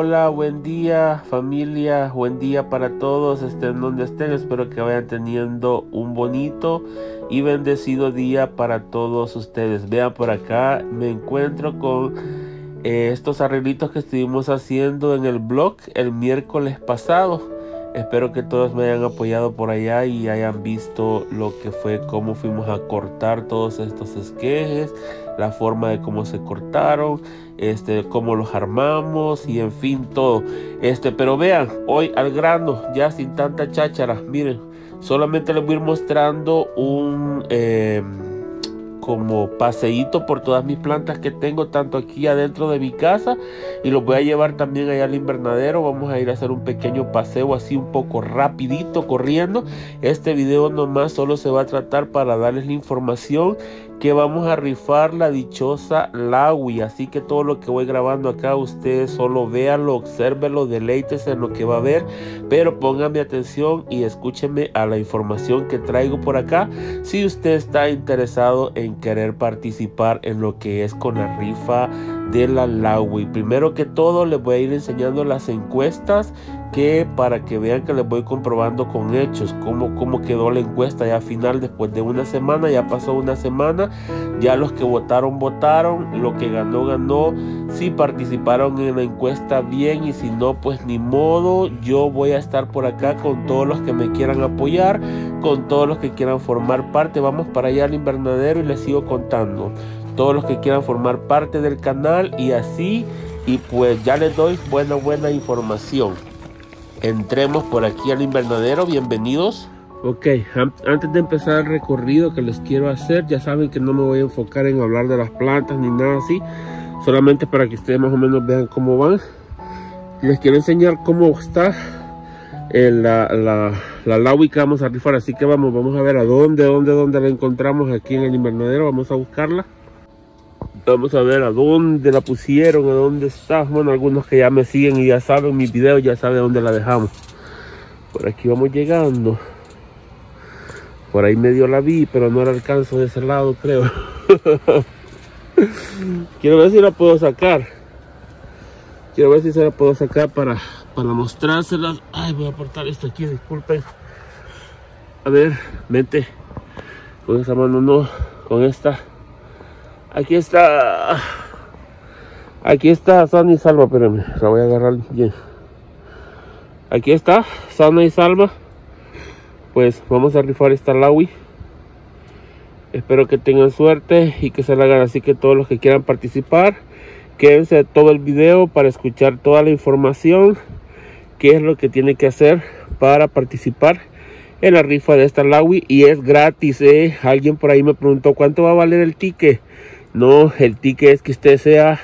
hola, buen día familia, buen día para todos, estén donde estén, espero que vayan teniendo un bonito y bendecido día para todos ustedes. Vean por acá, me encuentro con eh, estos arreglitos que estuvimos haciendo en el blog el miércoles pasado. Espero que todos me hayan apoyado por allá y hayan visto lo que fue, cómo fuimos a cortar todos estos esquejes la forma de cómo se cortaron, este, cómo los armamos y en fin todo. Este, pero vean, hoy al grano, ya sin tanta cháchara, miren, solamente les voy a ir mostrando un em, como paseíto por todas mis plantas que tengo, tanto aquí adentro de mi casa y los voy a llevar también allá al invernadero. Vamos a ir a hacer un pequeño paseo así un poco rapidito corriendo. Este video nomás solo se va a tratar para darles la información que vamos a rifar la dichosa Lawi. Así que todo lo que voy grabando acá, ustedes solo véanlo, observenlo, deleites en lo que va a ver. Pero pónganme atención y escúchenme a la información que traigo por acá. Si usted está interesado en querer participar en lo que es con la rifa de la Lawi. Primero que todo, les voy a ir enseñando las encuestas que para que vean que les voy comprobando con hechos cómo, cómo quedó la encuesta ya final después de una semana, ya pasó una semana, ya los que votaron votaron, lo que ganó ganó, si participaron en la encuesta bien y si no pues ni modo, yo voy a estar por acá con todos los que me quieran apoyar, con todos los que quieran formar parte, vamos para allá al invernadero y les sigo contando, todos los que quieran formar parte del canal y así... Y pues ya les doy buena, buena información entremos por aquí al invernadero. Bienvenidos. Ok, antes de empezar el recorrido que les quiero hacer, ya saben que no me voy a enfocar en hablar de las plantas ni nada así, solamente para que ustedes más o menos vean cómo van. Les quiero enseñar cómo está eh, la, la, la que vamos a rifar, así que vamos, vamos a ver a dónde, dónde, dónde la encontramos aquí en el invernadero, vamos a buscarla. Vamos a ver a dónde la pusieron, a dónde está. Bueno, algunos que ya me siguen y ya saben mi video, ya saben dónde la dejamos. Por aquí vamos llegando. Por ahí medio la vi, pero no la alcanzo de ese lado, creo. Quiero ver si la puedo sacar. Quiero ver si se la puedo sacar para, para mostrárselas. Ay, voy a aportar esto aquí, disculpen. A ver, vente. Con esa mano no, con esta. Aquí está. Aquí está sana y salva. Espérame, la voy a agarrar bien. Aquí está, sana y salva. Pues vamos a rifar esta Lawi. Espero que tengan suerte y que se la hagan. Así que todos los que quieran participar, quédense todo el video para escuchar toda la información. Qué es lo que tiene que hacer para participar en la rifa de esta Lawi. Y es gratis, ¿eh? Alguien por ahí me preguntó cuánto va a valer el ticket. No, el ticket es que usted sea,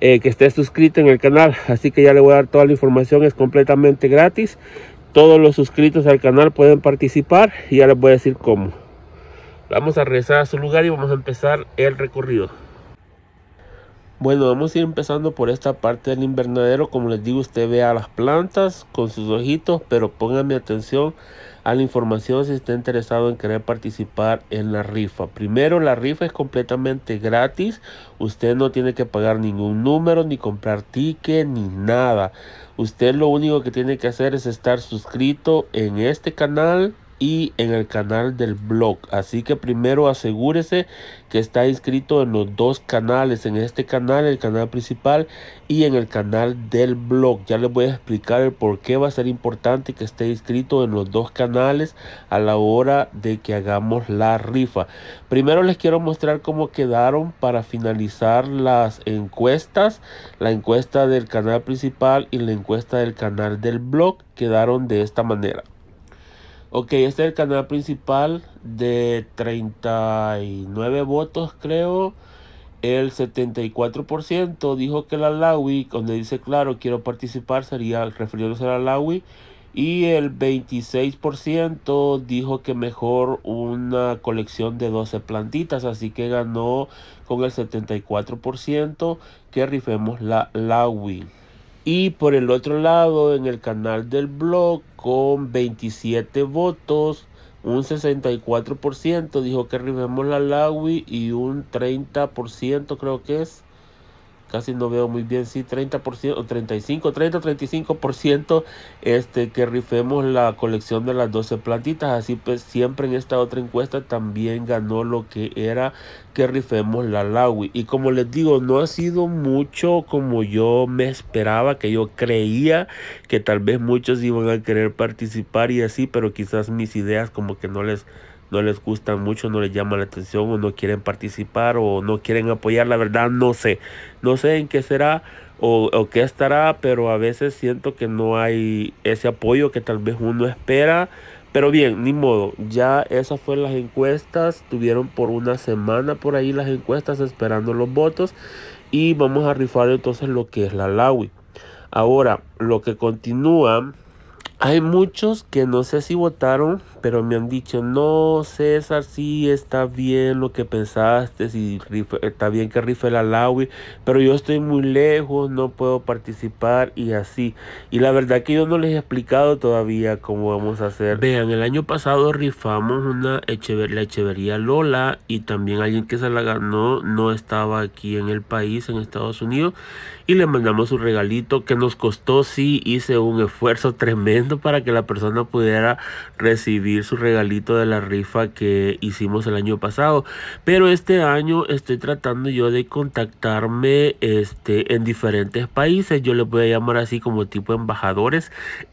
eh, que esté suscrito en el canal. Así que ya le voy a dar toda la información, es completamente gratis. Todos los suscritos al canal pueden participar y ya les voy a decir cómo. Vamos a regresar a su lugar y vamos a empezar el recorrido. Bueno, vamos a ir empezando por esta parte del invernadero. Como les digo, usted vea las plantas con sus ojitos, pero pónganme atención a la información si está interesado en querer participar en la rifa. Primero, la rifa es completamente gratis. Usted no tiene que pagar ningún número, ni comprar ticket, ni nada. Usted lo único que tiene que hacer es estar suscrito en este canal y en el canal del blog. Así que primero asegúrese que está inscrito en los dos canales, en este canal, el canal principal y en el canal del blog. Ya les voy a explicar el por qué va a ser importante que esté inscrito en los dos canales a la hora de que hagamos la rifa. Primero les quiero mostrar cómo quedaron para finalizar las encuestas, la encuesta del canal principal y la encuesta del canal del blog quedaron de esta manera. Ok, este es el canal principal de 39 votos, creo. El 74% dijo que la LAWI, cuando dice claro, quiero participar, sería refiriéndose a la LAWI. Y el 26% dijo que mejor una colección de 12 plantitas, así que ganó con el 74% que rifemos la LAWI. Y por el otro lado, en el canal del blog, con 27 votos, un 64% dijo que arribemos la Lawi y un 30% creo que es casi no veo muy bien, si 30%, 35, 30, 35% este, que rifemos la colección de las 12 plantitas. Así pues, siempre en esta otra encuesta también ganó lo que era que rifemos la Lawi. Y como les digo, no ha sido mucho como yo me esperaba, que yo creía que tal vez muchos iban a querer participar y así, pero quizás mis ideas como que no les no les gusta mucho, no les llama la atención o no quieren participar o no quieren apoyar, la verdad no sé, no sé en qué será o, o qué estará, pero a veces siento que no hay ese apoyo que tal vez uno espera. Pero bien, ni modo, ya esas fueron las encuestas, tuvieron por una semana por ahí las encuestas esperando los votos y vamos a rifar entonces lo que es la LAWI. Ahora, lo que continúa hay muchos que no sé si votaron, pero me han dicho, no César, sí está bien lo que pensaste, está bien que rife la Lawi, pero yo estoy muy lejos, no puedo participar y así. Y la verdad que yo no les he explicado todavía cómo vamos a hacer. Vean, el año pasado rifamos una Echever la Echevería Lola y también alguien que se la ganó no estaba aquí en el país, en Estados Unidos, y le mandamos un regalito que nos costó, sí, hice un esfuerzo tremendo para que la persona pudiera recibir su regalito de la rifa que hicimos el año pasado. Pero este año estoy tratando yo de contactarme este, en diferentes países. Yo les voy a llamar así como tipo embajadores.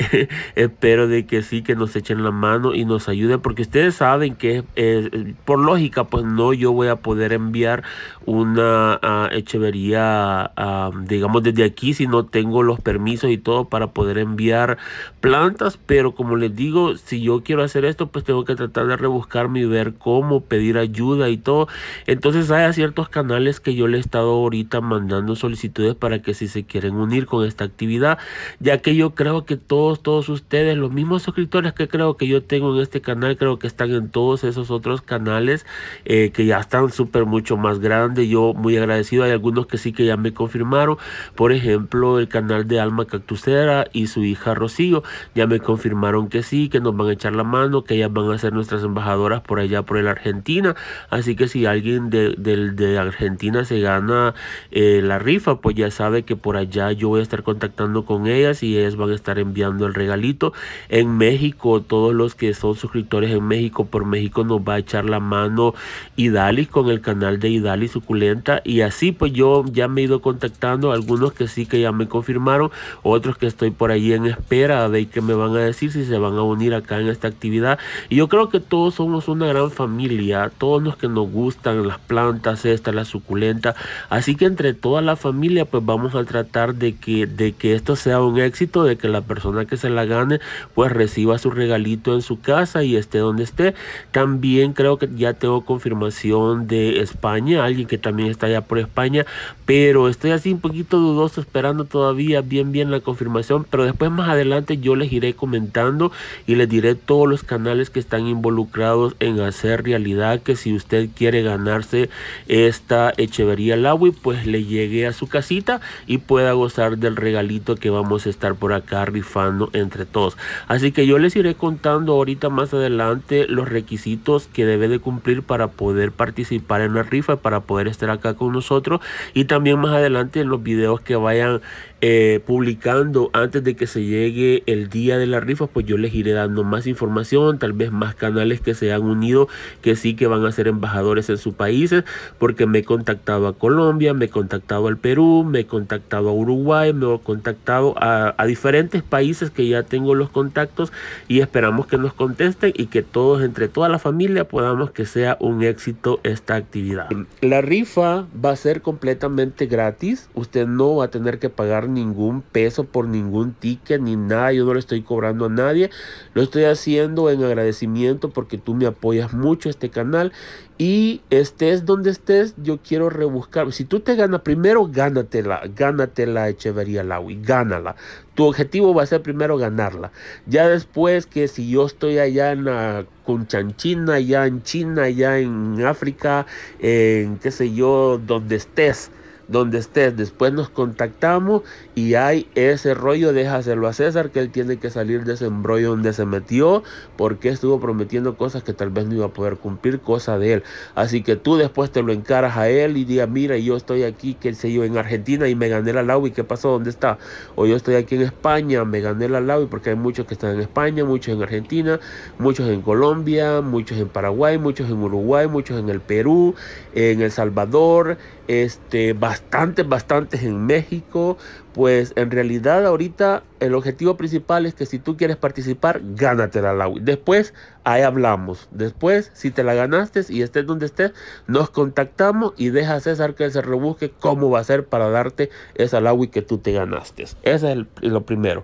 Espero de que sí, que nos echen la mano y nos ayuden. Porque ustedes saben que eh, por lógica, pues no yo voy a poder enviar una ah, Echevería, ah, digamos, desde aquí si no tengo los permisos y todo para poder enviar planes pero como les digo, si yo quiero hacer esto, pues tengo que tratar de rebuscarme y ver cómo pedir ayuda y todo. Entonces hay ciertos canales que yo le he estado ahorita mandando solicitudes para que si se quieren unir con esta actividad, ya que yo creo que todos, todos ustedes, los mismos suscriptores que creo que yo tengo en este canal, creo que están en todos esos otros canales eh, que ya están súper mucho más grandes. Yo muy agradecido, hay algunos que sí que ya me confirmaron, por ejemplo, el canal de Alma Cactusera y su hija Rocío ya me confirmaron que sí, que nos van a echar la mano, que ellas van a ser nuestras embajadoras por allá, por el Argentina. Así que si alguien de, Argentina se gana eh, la rifa, pues ya sabe que por allá yo voy a estar contactando con ellas y ellas van a estar enviando el regalito. En México, todos los que son suscriptores en México, por México nos va a echar la mano Idalis con el canal de Idalis Suculenta. Y así pues yo ya me he ido contactando, algunos que sí que ya me confirmaron, otros que estoy por ahí en espera de que me van a decir si se van a unir acá en esta actividad. Y yo creo que todos somos una gran familia, todos los que nos gustan las plantas, esta la suculenta Así que entre toda la familia, pues vamos a tratar de que, de que esto sea un éxito, de que la persona que se la gane, pues reciba su regalito en su casa y esté donde esté. También creo que ya tengo confirmación de España, alguien que también está allá por España, pero estoy así un poquito dudoso, esperando todavía bien, bien la confirmación, pero después más adelante yo les iré comentando y les diré todos los canales que están involucrados en hacer realidad que si usted quiere ganarse esta Echevería Lawi, pues le llegue a su casita y pueda gozar del regalito que vamos a estar por acá rifando entre todos. Así que yo les iré contando ahorita más adelante los requisitos que debe de cumplir para poder participar en la rifa, para poder estar acá con nosotros y también más adelante en los videos que vayan eh, publicando antes de que se llegue el día de la rifa, pues yo les iré dando más información, tal vez más canales que se han unido, que sí que van a ser embajadores en sus países, porque me he contactado a Colombia, me he contactado al Perú, me he contactado a Uruguay, me he contactado a, a diferentes países que ya tengo los contactos y esperamos que nos contesten y que todos, entre toda la familia, podamos que sea un éxito esta actividad. La rifa va a ser completamente gratis, usted no va a tener que pagar ningún peso, por ningún ticket, ni nada. Yo no le estoy cobrando a nadie. Lo estoy haciendo en agradecimiento porque tú me apoyas mucho este canal. Y estés donde estés, yo quiero rebuscar. Si tú te ganas, primero gánatela, gánatela Echeverría Lawi, gánala. Tu objetivo va a ser primero ganarla. Ya después que si yo estoy allá en la Conchanchina, allá en China, allá en África, en qué sé yo, donde estés donde estés. Después nos contactamos y hay ese rollo, déjaselo a César, que él tiene que salir de ese embrollo donde se metió, porque estuvo prometiendo cosas que tal vez no iba a poder cumplir, cosa de él. Así que tú después te lo encaras a él y digas, mira, yo estoy aquí, que sé yo, en Argentina y me gané la y ¿qué pasó? ¿Dónde está? O yo estoy aquí en España, me gané la y porque hay muchos que están en España, muchos en Argentina, muchos en Colombia, muchos en Paraguay, muchos en Uruguay, muchos en el Perú, en El Salvador, este, bastantes, bastantes en México. Pues en realidad ahorita el objetivo principal es que si tú quieres participar, gánate la LAWI. Después ahí hablamos. Después, si te la ganaste y estés donde estés, nos contactamos y deja a César que él se rebusque cómo va a ser para darte esa LAWI que tú te ganaste. Ese es lo primero.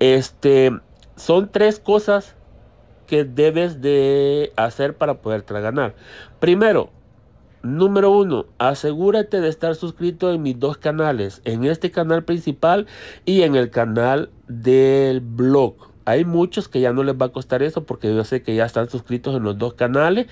Este, son tres cosas que debes de hacer para poderte ganar. Primero, Número uno, Asegúrate de estar suscrito en mis dos canales, en este canal principal y en el canal del blog. Hay muchos que ya no les va a costar eso porque yo sé que ya están suscritos en los dos canales.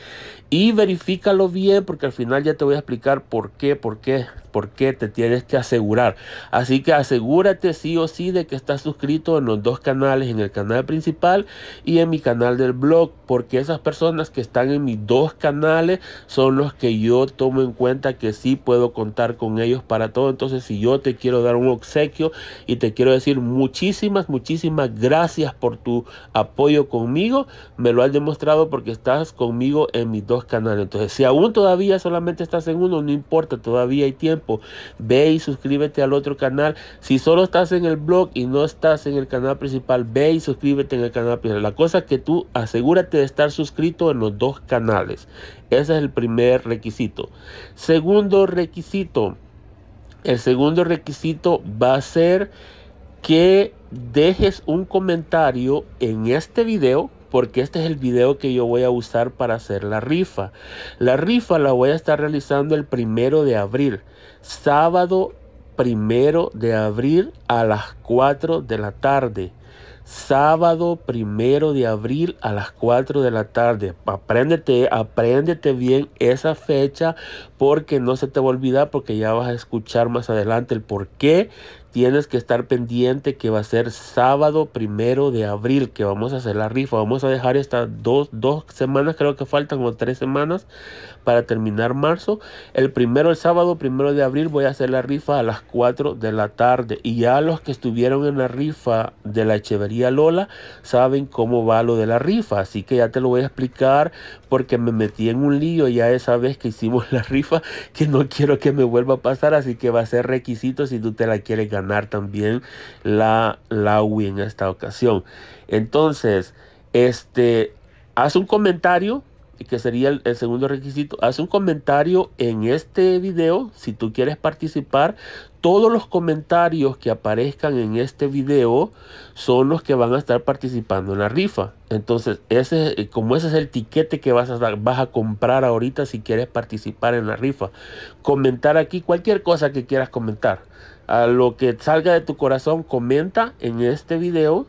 Y verifícalo bien porque al final ya te voy a explicar por qué, por qué por qué te tienes que asegurar. Así que asegúrate sí o sí de que estás suscrito en los dos canales, en el canal principal y en mi canal del blog, porque esas personas que están en mis dos canales son los que yo tomo en cuenta que sí puedo contar con ellos para todo. Entonces, si yo te quiero dar un obsequio y te quiero decir muchísimas, muchísimas gracias por tu apoyo conmigo, me lo has demostrado porque estás conmigo en mis dos canales. Entonces, si aún todavía solamente estás en uno, no importa, todavía hay tiempo Ve y suscríbete al otro canal. Si solo estás en el blog y no estás en el canal principal, ve y suscríbete en el canal principal. La cosa que tú asegúrate de estar suscrito en los dos canales. Ese es el primer requisito. Segundo requisito. El segundo requisito va a ser que dejes un comentario en este video porque este es el video que yo voy a usar para hacer la rifa. La rifa la voy a estar realizando el primero de abril, sábado primero de abril a las 4 de la tarde. Sábado primero de abril a las 4 de la tarde. Apréndete, apréndete bien esa fecha porque no se te va a olvidar porque ya vas a escuchar más adelante el por qué tienes que estar pendiente que va a ser sábado primero de abril que vamos a hacer la rifa vamos a dejar estas dos, dos semanas creo que faltan o tres semanas para terminar marzo el primero el sábado primero de abril voy a hacer la rifa a las 4 de la tarde y ya los que estuvieron en la rifa de la echevería Lola saben cómo va lo de la rifa así que ya te lo voy a explicar porque me metí en un lío ya esa vez que hicimos la rifa que no quiero que me vuelva a pasar, así que va a ser requisito si tú te la quieres ganar también la, la Wii en esta ocasión. Entonces, este, haz un comentario que sería el, el, segundo requisito. Haz un comentario en este video si tú quieres participar todos los comentarios que aparezcan en este video son los que van a estar participando en la rifa. Entonces, ese, eh, como ese es el tiquete que vas a, vas a comprar ahorita si quieres participar en la rifa, comentar aquí cualquier cosa que quieras comentar. A lo que salga de tu corazón, comenta en este video.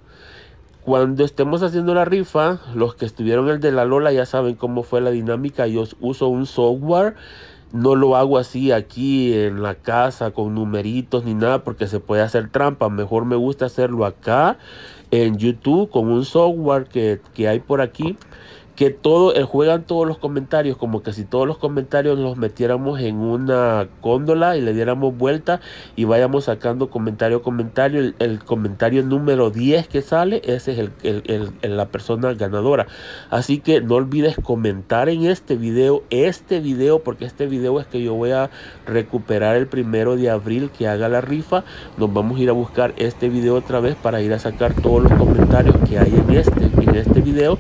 Cuando estemos haciendo la rifa, los que estuvieron el de la Lola ya saben cómo fue la dinámica. Yo uso un software no lo hago así aquí en la casa con numeritos ni nada porque se puede hacer trampa. Mejor me gusta hacerlo acá en YouTube con un software que, que hay por aquí que todo, eh, juegan todos los comentarios, como que si todos los comentarios los metiéramos en una cóndola y le diéramos vuelta y vayamos sacando comentario comentario. El, comentario número 10 que sale, ese es el, la persona ganadora. Así que no olvides comentar en este video, este video, porque este video es que yo voy a recuperar el primero de abril que haga la rifa. Nos vamos a ir a buscar este video otra vez para ir a sacar todos los comentarios que hay en este, en este video.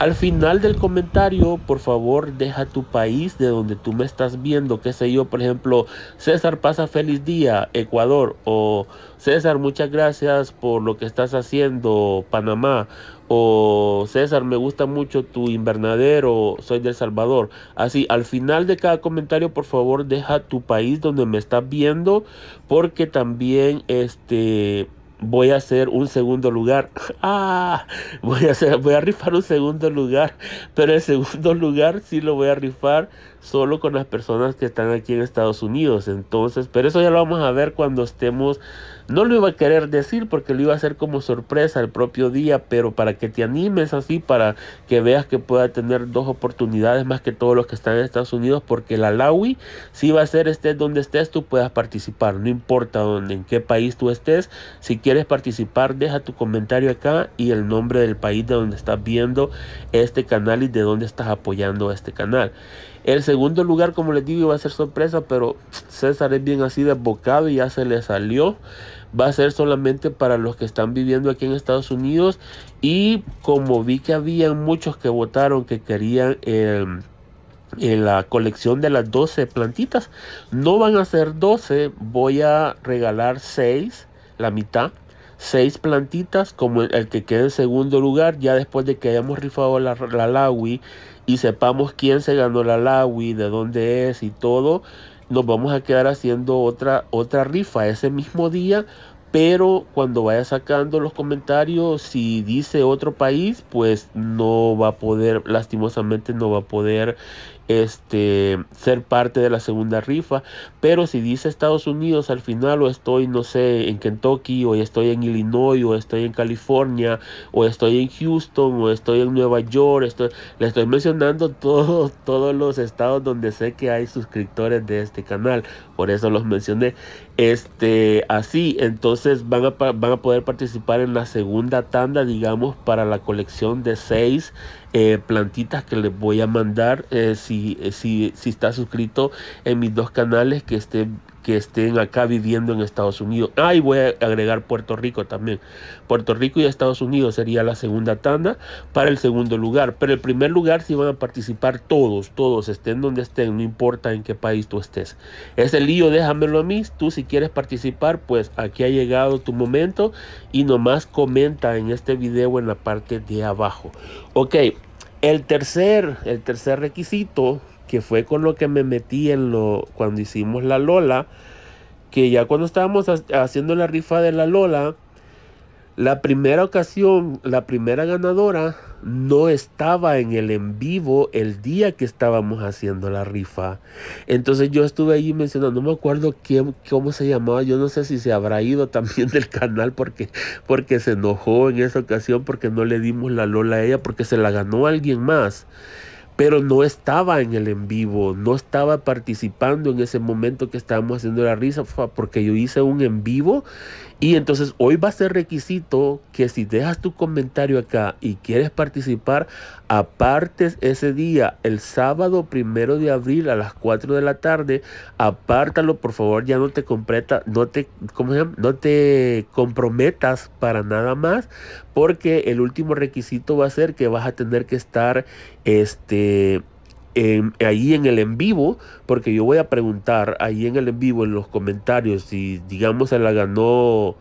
Al final del comentario, por favor, deja tu país de donde tú me estás viendo, qué sé yo, por ejemplo, César pasa feliz día, Ecuador, o César, muchas gracias por lo que estás haciendo, Panamá, o César, me gusta mucho tu invernadero, soy del Salvador. Así, al final de cada comentario, por favor, deja tu país donde me estás viendo, porque también este voy a hacer un segundo lugar. Ah, voy a, hacer, voy a rifar un segundo lugar, pero el segundo lugar sí lo voy a rifar solo con las personas que están aquí en Estados Unidos. Entonces, pero eso ya lo vamos a ver cuando estemos no lo iba a querer decir porque lo iba a hacer como sorpresa el propio día, pero para que te animes así, para que veas que pueda tener dos oportunidades más que todos los que están en Estados Unidos, porque la LAWI, si va a ser este donde estés, tú puedas participar, no importa dónde, en qué país tú estés, si quieres participar, deja tu comentario acá y el nombre del país de donde estás viendo este canal y de dónde estás apoyando este canal. El segundo lugar, como les digo, iba a ser sorpresa, pero César es bien así de bocado y ya se le salió. Va a ser solamente para los que están viviendo aquí en Estados Unidos. Y como vi que habían muchos que votaron que querían... Eh, la colección de las 12 plantitas. No van a ser 12, voy a regalar 6, la mitad. 6 plantitas como el, que quede en segundo lugar ya después de que hayamos rifado la, la Lawi y sepamos quién se ganó la Lawi, de dónde es y todo, nos vamos a quedar haciendo otra, otra rifa ese mismo día. Pero cuando vaya sacando los comentarios, si dice otro país, pues no va a poder, lastimosamente no va a poder este, ser parte de la segunda rifa. Pero si dice Estados Unidos al final, o estoy, no sé, en Kentucky, o estoy en Illinois, o estoy en California, o estoy en Houston, o estoy en Nueva York, le estoy mencionando todos todos los estados donde sé que hay suscriptores de este canal. Por eso los mencioné. Este, así, entonces van van a poder participar en la segunda tanda, digamos, para la colección de seis eh, plantitas que les voy a mandar eh, si, eh, si, si está suscrito en mis dos canales que esté que estén acá viviendo en Estados Unidos. Ah, y voy a agregar Puerto Rico también. Puerto Rico y Estados Unidos sería la segunda tanda para el segundo lugar. Pero el primer lugar sí van a participar todos, todos, estén donde estén, no importa en qué país tú estés. Es el lío déjamelo a mí. Tú si quieres participar, pues aquí ha llegado tu momento y nomás comenta en este video en la parte de abajo. Ok, el tercer, el tercer requisito que fue con lo que me metí en lo, cuando hicimos la Lola, que ya cuando estábamos haciendo la rifa de la Lola, la primera ocasión, la primera ganadora no estaba en el en vivo el día que estábamos haciendo la rifa. Entonces yo estuve ahí mencionando, no me acuerdo quién, cómo se llamaba, yo no sé si se habrá ido también del canal porque, porque se enojó en esa ocasión porque no le dimos la Lola a ella, porque se la ganó alguien más pero no estaba en el en vivo, no estaba participando en ese momento que estábamos haciendo la risa, porque yo hice un en vivo y entonces hoy va a ser requisito que si dejas tu comentario acá y quieres participar, apartes ese día, el sábado primero de abril a las 4 de la tarde, apártalo, por favor, ya no te completa, no te, No te comprometas para nada más, porque el último requisito va a ser que vas a tener que estar este ahí en el en vivo, porque yo voy a preguntar ahí en el en vivo, en los comentarios, si digamos se la ganó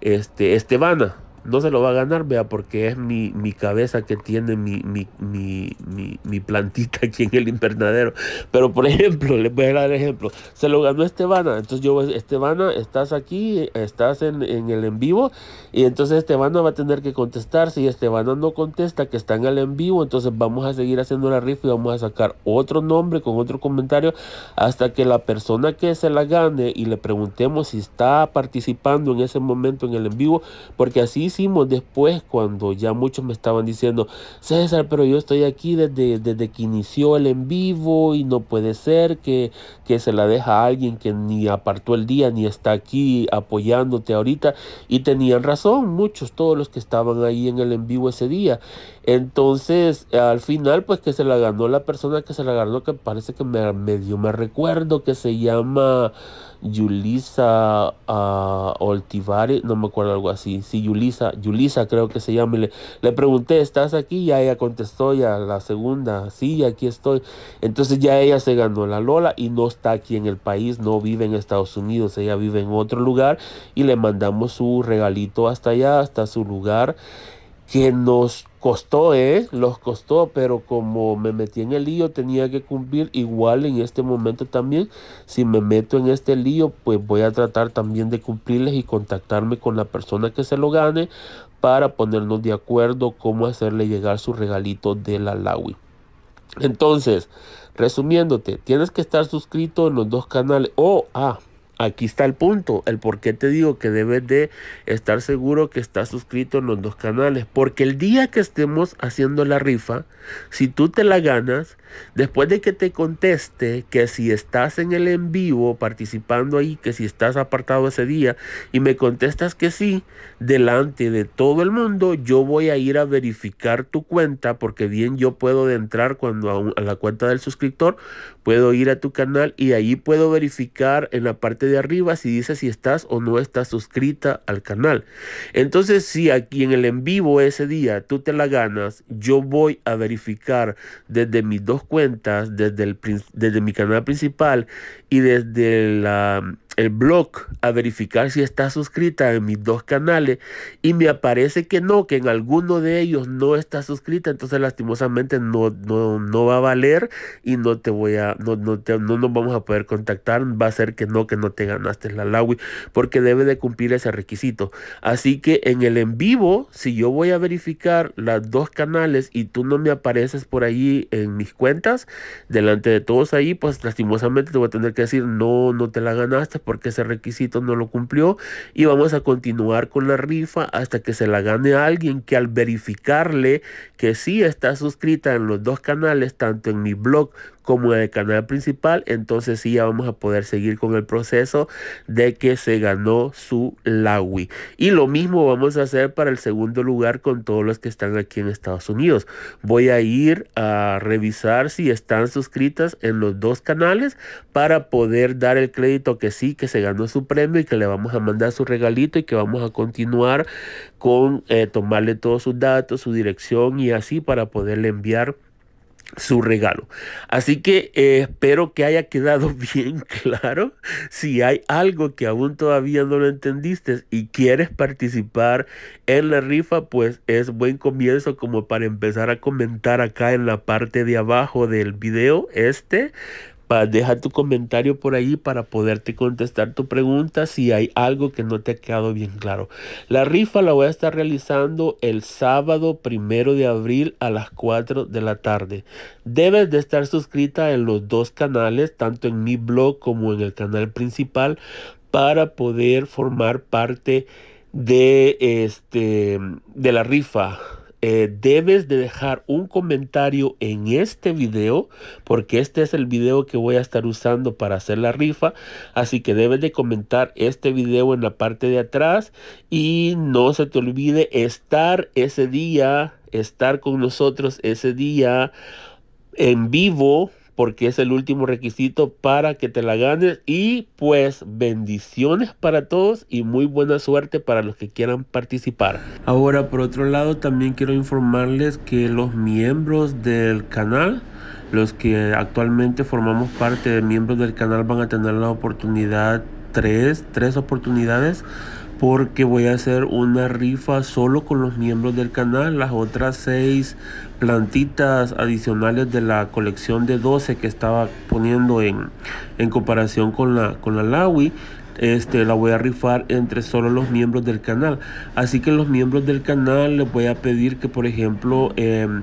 este, Estebana no se lo va a ganar, vea, porque es mi, cabeza que tiene mi, plantita aquí en el invernadero. Pero por ejemplo, les voy a dar ejemplo. Se lo ganó Estebana. Entonces yo, Estebana, estás aquí, estás en, el en vivo. Y entonces Estebana va a tener que contestar. Si Estebana no contesta que está en el en vivo, entonces vamos a seguir haciendo la rifa y vamos a sacar otro nombre con otro comentario hasta que la persona que se la gane y le preguntemos si está participando en ese momento en el en vivo. Porque así hicimos después cuando ya muchos me estaban diciendo, César, pero yo estoy aquí desde, desde que inició el en vivo y no puede ser que, se la deja a alguien que ni apartó el día ni está aquí apoyándote ahorita. Y tenían razón muchos, todos los que estaban ahí en el en vivo ese día. Entonces, al final, pues que se la ganó la persona que se la ganó, que parece que me, dio me recuerdo, que se llama... Yulisa ah, Oltivare, no me acuerdo algo así, sí, Yulisa, Yulisa creo que se llama, le, le, pregunté, ¿estás aquí? Ya ella contestó, ya la segunda, sí, aquí estoy. Entonces ya ella se ganó la Lola y no está aquí en el país, no vive en Estados Unidos, ella vive en otro lugar y le mandamos su regalito hasta allá, hasta su lugar que nos Costó, ¿eh? Los costó, pero como me metí en el lío tenía que cumplir igual en este momento también. Si me meto en este lío, pues voy a tratar también de cumplirles y contactarme con la persona que se lo gane para ponernos de acuerdo cómo hacerle llegar su regalito de la Lawi. Entonces, resumiéndote, tienes que estar suscrito en los dos canales. o oh, ah, aquí está el punto, el por qué te digo que debes de estar seguro que estás suscrito en los dos canales, porque el día que estemos haciendo la rifa, si tú te la ganas, después de que te conteste que si estás en el en vivo participando ahí, que si estás apartado ese día y me contestas que sí, delante de todo el mundo, yo voy a ir a verificar tu cuenta, porque bien yo puedo entrar cuando a, a la cuenta del suscriptor Puedo ir a tu canal y ahí puedo verificar en la parte de arriba si dice si estás o no estás suscrita al canal. Entonces, si aquí en el en vivo ese día tú te la ganas, yo voy a verificar desde mis dos cuentas, desde, el, desde mi canal principal y desde la el blog a verificar si está suscrita en mis dos canales y me aparece que no, que en alguno de ellos no está suscrita, entonces lastimosamente no, no, va a valer y no te voy a, no, no, nos vamos a poder contactar, va a ser que no, que no te ganaste la LAWI, porque debe de cumplir ese requisito. Así que en el en vivo, si yo voy a verificar las dos canales y tú no me apareces por ahí en mis cuentas, delante de todos ahí, pues lastimosamente te voy a tener que decir, no, no te la ganaste porque ese requisito no lo cumplió y vamos a continuar con la rifa hasta que se la gane alguien que al verificarle que sí está suscrita en los dos canales, tanto en mi blog como en el canal principal, entonces sí ya vamos a poder seguir con el proceso de que se ganó su Lawi. Y lo mismo vamos a hacer para el segundo lugar con todos los que están aquí en Estados Unidos. Voy a ir a revisar si están suscritas en los dos canales para poder dar el crédito que sí que se ganó su premio y que le vamos a mandar su regalito y que vamos a continuar con eh, tomarle todos sus datos, su dirección y así para poderle enviar su regalo. Así que eh, espero que haya quedado bien claro. Si hay algo que aún todavía no lo entendiste y quieres participar en la rifa, pues es buen comienzo como para empezar a comentar acá en la parte de abajo del video este deja tu comentario por ahí para poderte contestar tu pregunta si hay algo que no te ha quedado bien claro. La rifa la voy a estar realizando el sábado primero de abril a las 4 de la tarde. Debes de estar suscrita en los dos canales, tanto en mi blog como en el canal principal, para poder formar parte de, este, de la rifa eh, debes de dejar un comentario en este video porque este es el video que voy a estar usando para hacer la rifa así que debes de comentar este video en la parte de atrás y no se te olvide estar ese día estar con nosotros ese día en vivo porque es el último requisito para que te la ganes. Y pues bendiciones para todos y muy buena suerte para los que quieran participar. Ahora, por otro lado, también quiero informarles que los miembros del canal los que actualmente formamos parte de miembros del canal van a tener la oportunidad, tres, tres oportunidades porque voy a hacer una rifa solo con los miembros del canal. Las otras seis plantitas adicionales de la colección de 12 que estaba poniendo en, en comparación con la, con la Lawi, este, la voy a rifar entre solo los miembros del canal. Así que los miembros del canal les voy a pedir que, por ejemplo, em,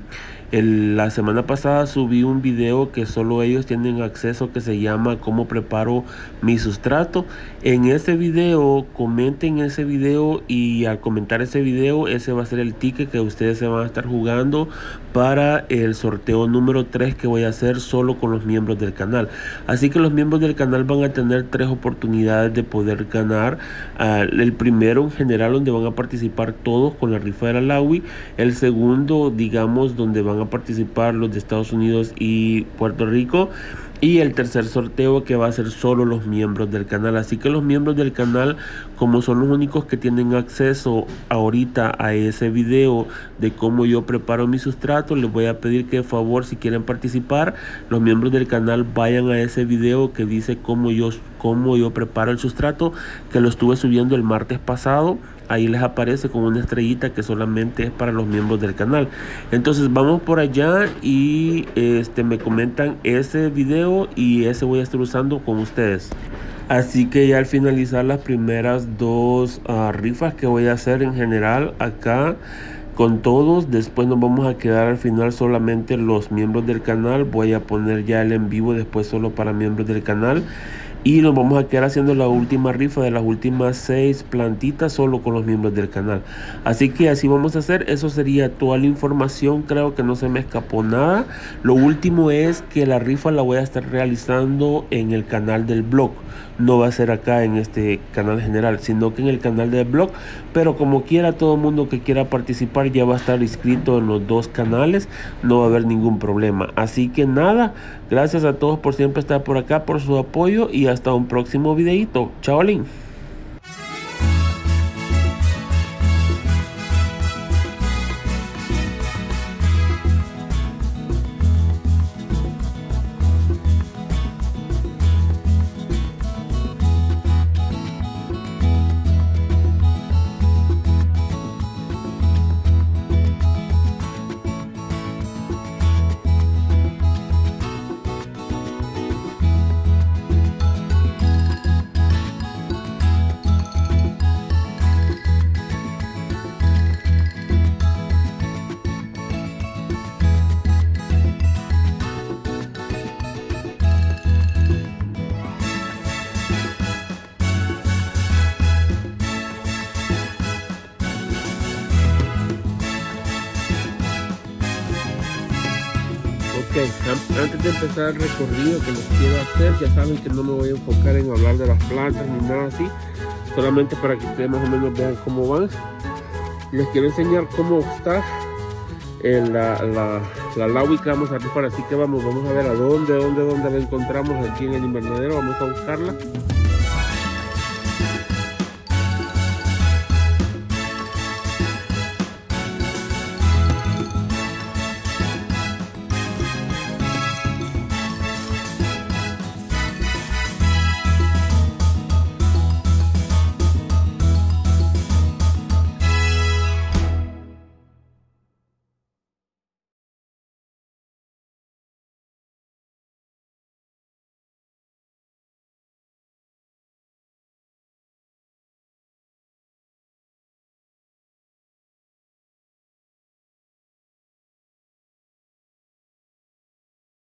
la semana pasada subí un video que solo ellos tienen acceso que se llama cómo preparo mi sustrato. En ese video, comenten ese video y al comentar ese video, ese va a ser el ticket que ustedes se van a estar jugando para el sorteo número 3 que voy a hacer solo con los miembros del canal. Así que los miembros del canal van a tener tres oportunidades de poder ganar. Ah, el primero en general donde van a participar todos con la rifa de la Lawi. El segundo, digamos, donde van a participar los de Estados Unidos y Puerto Rico. Y el tercer sorteo que va a ser solo los miembros del canal. Así que los miembros del canal, como son los únicos que tienen acceso ahorita a ese video de cómo yo preparo mi sustrato, les voy a pedir que de favor, si quieren participar, los miembros del canal vayan a ese video que dice cómo yo, cómo yo preparo el sustrato, que lo estuve subiendo el martes pasado ahí les aparece con una estrellita que solamente es para los miembros del canal entonces vamos por allá y este me comentan ese video y ese voy a estar usando con ustedes Así que ya al finalizar las primeras dos ah, rifas que voy a hacer en general acá con todos. Después nos vamos a quedar al final solamente los miembros del canal. Voy a poner ya el en vivo después solo para miembros del canal. Y nos vamos a quedar haciendo la última rifa de las últimas seis plantitas solo con los miembros del canal. Así que así vamos a hacer. Eso sería toda la información. Creo que no se me escapó nada. Lo último es que la rifa la voy a estar realizando en el canal del blog no va a ser acá en este canal general, sino que en el canal del blog. Pero como quiera, todo el mundo que quiera participar ya va a estar inscrito en los dos canales, no va a haber ningún problema. Así que nada, gracias a todos por siempre estar por acá, por su apoyo y hasta un próximo videito. Chao, Lin. empezar el recorrido que les quiero hacer, ya saben que no me voy a enfocar en hablar de las plantas ni nada así, solamente para que ustedes más o menos vean cómo van. Les quiero enseñar cómo está eh, la, la, la que vamos a rifar, así que vamos, vamos a ver a dónde, dónde, dónde la encontramos aquí en el invernadero, vamos a buscarla.